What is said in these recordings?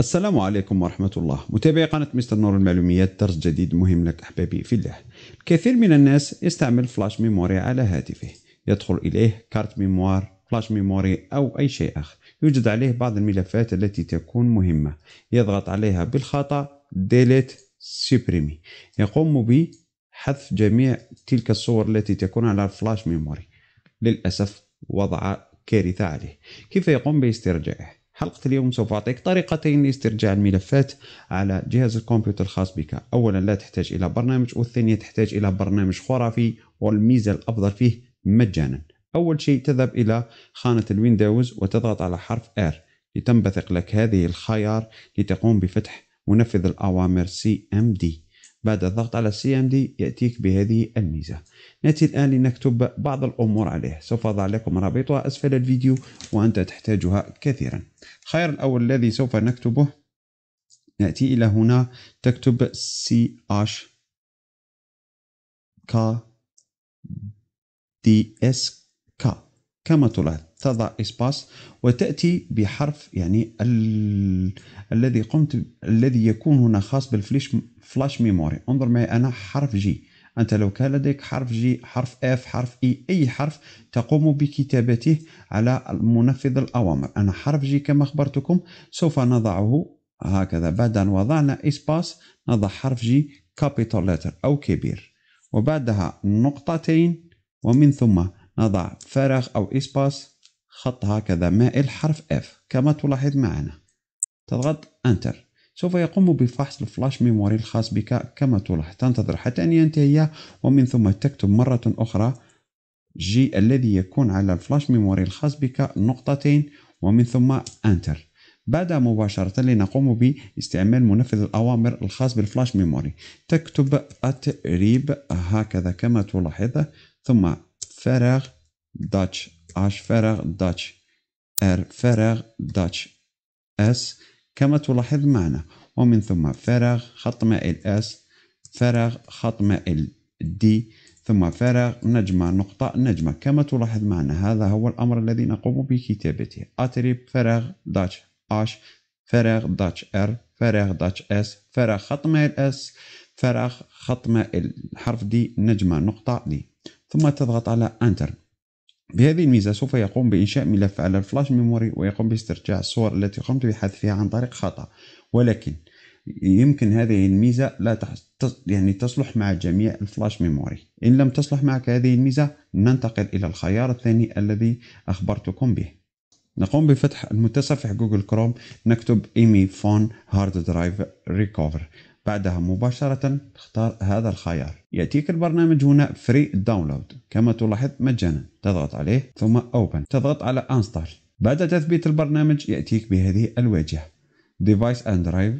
السلام عليكم ورحمة الله متابعي قناة مستر نور المعلوميات درس جديد مهم لك أحبابي في الله الكثير من الناس يستعمل فلاش ميموري على هاتفه يدخل إليه كارت ميموار فلاش ميموري أو أي شيء آخر يوجد عليه بعض الملفات التي تكون مهمة يضغط عليها بالخطأ ديليت سيبريمي يقوم بحذف جميع تلك الصور التي تكون على الفلاش ميموري للأسف وضع كارثة عليه كيف يقوم باسترجاعه حلقة اليوم سوف أعطيك طريقتين لاسترجاع الملفات على جهاز الكمبيوتر الخاص بك أولا لا تحتاج إلى برنامج والثانية تحتاج إلى برنامج خرافي والميزة الأفضل فيه مجانا أول شيء تذهب إلى خانة الويندوز وتضغط على حرف R لتنبثق لك هذه الخيار لتقوم بفتح منفذ الأوامر CMD بعد الضغط على CMD يأتيك بهذه الميزة نأتي الآن لنكتب بعض الأمور عليه سوف أضع لكم رابطها أسفل الفيديو وأنت تحتاجها كثيرا الخيار الأول الذي سوف نكتبه نأتي إلى هنا تكتب اش ك دي اس ك كما تلاحظ تضع إسباس وتأتي بحرف يعني الذي قمت الذي يكون هنا خاص بالفلاش فلاش ميموري انظر معي انا حرف جي انت لو كان لديك حرف جي حرف اف حرف اي e، اي حرف تقوم بكتابته على منفذ الاوامر انا حرف جي كما اخبرتكم سوف نضعه هكذا بعد ان وضعنا اسباس نضع حرف جي كابيتال لتر او كبير وبعدها نقطتين ومن ثم نضع فراغ او اسباس خط هكذا مائل حرف اف كما تلاحظ معنا تضغط انتر سوف يقوم بفحص الفلاش ميموري الخاص بك كما تلاحظ تنتظر حتى أن ينتهي ومن ثم تكتب مرة أخرى جي الذي يكون على الفلاش ميموري الخاص بك نقطتين ومن ثم أنتر بعد مباشرة لنقوم باستعمال منفذ الأوامر الخاص بالفلاش ميموري تكتب أتريب هكذا كما تلاحظ ثم فراغ داتش اش فراغ داتش ار فراغ داتش اس كما تلاحظ معنا ومن ثم فراغ خط مائل اس فراغ خط مائل دي ثم فراغ نجمة نقطة نجمة كما تلاحظ معنا هذا هو الأمر الذي نقوم بكتابته أتريب فراغ داتش اش فراغ داتش ار فراغ داتش اس فراغ خط مائل اس فراغ خط مائل حرف دي نجمة نقطة دي ثم تضغط على انتر بهذه الميزة سوف يقوم بإنشاء ملف على الفلاش ميموري ويقوم باسترجاع الصور التي قمت بحذفها عن طريق خطأ ولكن يمكن هذه الميزة لا يعني تصلح مع جميع الفلاش ميموري إن لم تصلح معك هذه الميزة ننتقل إلى الخيار الثاني الذي أخبرتكم به نقوم بفتح المتصفح جوجل كروم نكتب ايمي فون هارد درايف ريكوفر بعدها مباشرة تختار هذا الخيار يأتيك البرنامج هنا فري داونلود كما تلاحظ مجانا تضغط عليه ثم اوبن تضغط على انستال بعد تثبيت البرنامج يأتيك بهذه الواجهة ديفايس اند درايف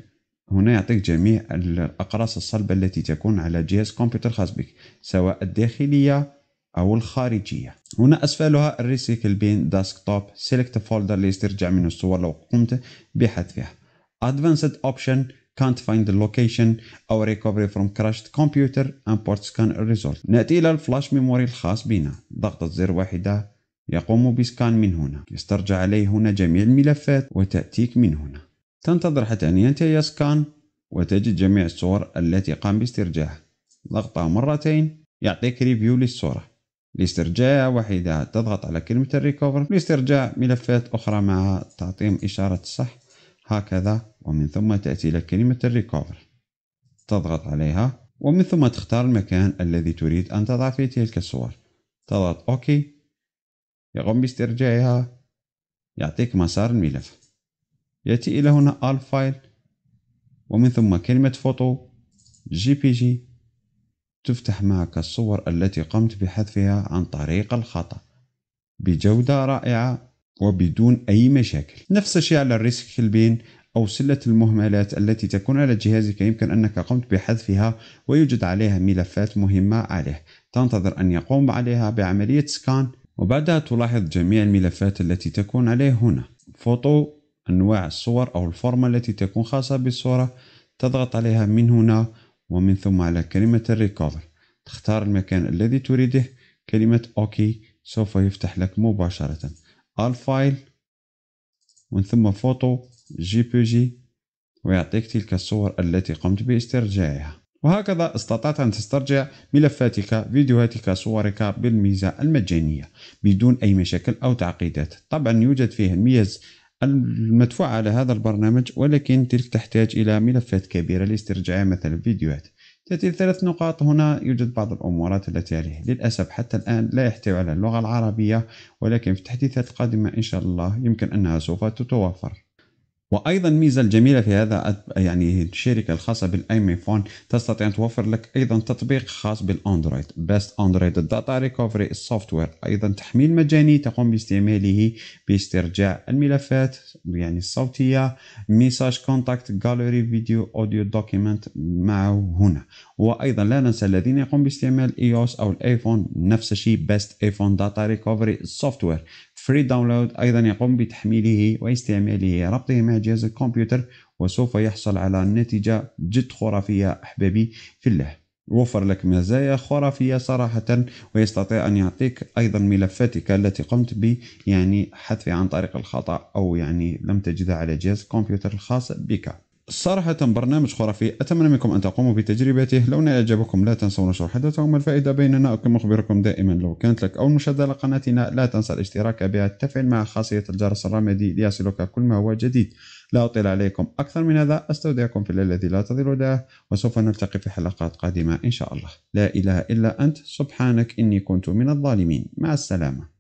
هنا يعطيك جميع الأقراص الصلبة التي تكون على جهاز كمبيوتر خاص بك سواء الداخلية أو الخارجية هنا أسفلها الريسيكل بين داسكتوب سيلكت فولدر ليسترجع من الصور لو قمت بحذفها Advanced Option can't find the location or recovery from crashed computer and port scan result نأتي إلى الفلاش ميموري الخاص بنا ضغطة زر واحدة يقوم بسكان من هنا يسترجع عليه هنا جميع الملفات وتأتيك من هنا تنتظر حتى أن ينتهي سكان وتجد جميع الصور التي قام باسترجاعها ضغطها مرتين يعطيك ريفيو للصورة لاسترجاع واحدة تضغط على كلمة الريكوفر لاسترجاع ملفات أخرى مع تعطيهم إشارة الصح هكذا ومن ثم تأتي إلى كلمة الريكوفر تضغط عليها ومن ثم تختار المكان الذي تريد أن تضع فيه تلك الصور تضغط OK يقوم باسترجاعها يعطيك مسار الملف يأتي إلى هنا ألف فايل ومن ثم كلمة فوتو جي بي جي تفتح معك الصور التي قمت بحذفها عن طريق الخطأ بجودة رائعة وبدون أي مشاكل نفس الشيء على الريسك البين أو سلة المهملات التي تكون على جهازك يمكن أنك قمت بحذفها ويوجد عليها ملفات مهمة عليه تنتظر أن يقوم عليها بعملية سكان وبعدها تلاحظ جميع الملفات التي تكون عليه هنا فوتو أنواع الصور أو الفورمة التي تكون خاصة بالصورة تضغط عليها من هنا ومن ثم على كلمة الريكوفر تختار المكان الذي تريده كلمة أوكي سوف يفتح لك مباشرة الفايل ومن ثم فوتو جي بي جي ويعطيك تلك الصور التي قمت باسترجاعها وهكذا استطعت أن تسترجع ملفاتك فيديوهاتك صورك بالميزة المجانية بدون أي مشاكل أو تعقيدات طبعا يوجد فيه الميز المدفوعة على هذا البرنامج ولكن تلك تحتاج إلى ملفات كبيرة لاسترجاع مثلا فيديوهات تأتي ثلاث نقاط هنا يوجد بعض الأمورات التي عليه للأسف حتى الآن لا يحتوي على اللغة العربية ولكن في التحديثات القادمة إن شاء الله يمكن أنها سوف تتوفر وايضا الميزه الجميله في هذا يعني الشركه الخاصه بالايمي فون تستطيع ان توفر لك ايضا تطبيق خاص بالاندرويد بيست اندرويد داتا ريكفري السوفت وير ايضا تحميل مجاني تقوم باستعماله باسترجاع الملفات يعني الصوتيه ميساج كونتاكت جاليري فيديو اوديو دوكيمنت معه هنا وايضا لا ننسى الذين يقوم باستعمال ايوس او الايفون نفس الشيء بيست ايفون داتا ريكفري السوفت وير فري داونلود ايضا يقوم بتحميله واستعماله ربطه مع جهاز الكمبيوتر وسوف يحصل على نتيجة جد خرافية أحبابي في الله يوفر لك مزايا خرافية صراحة ويستطيع أن يعطيك أيضا ملفاتك التي قمت ب يعني حذفها عن طريق الخطأ أو يعني لم تجدها على جهاز الكمبيوتر الخاص بك صراحة برنامج خرافي أتمنى منكم أن تقوموا بتجربته لو نال إعجابكم لا تنسوا نشر حدثه وما الفائدة بيننا أكم أخبركم دائما لو كانت لك أول مشاهدة لقناتنا لا تنسى الاشتراك بها التفعيل مع خاصية الجرس الرمادي ليصلك كل ما هو جديد لا أطيل عليكم أكثر من هذا أستودعكم في الليل الذي لا تضل داه وسوف نلتقي في حلقات قادمة إن شاء الله لا إله إلا أنت سبحانك إني كنت من الظالمين مع السلامة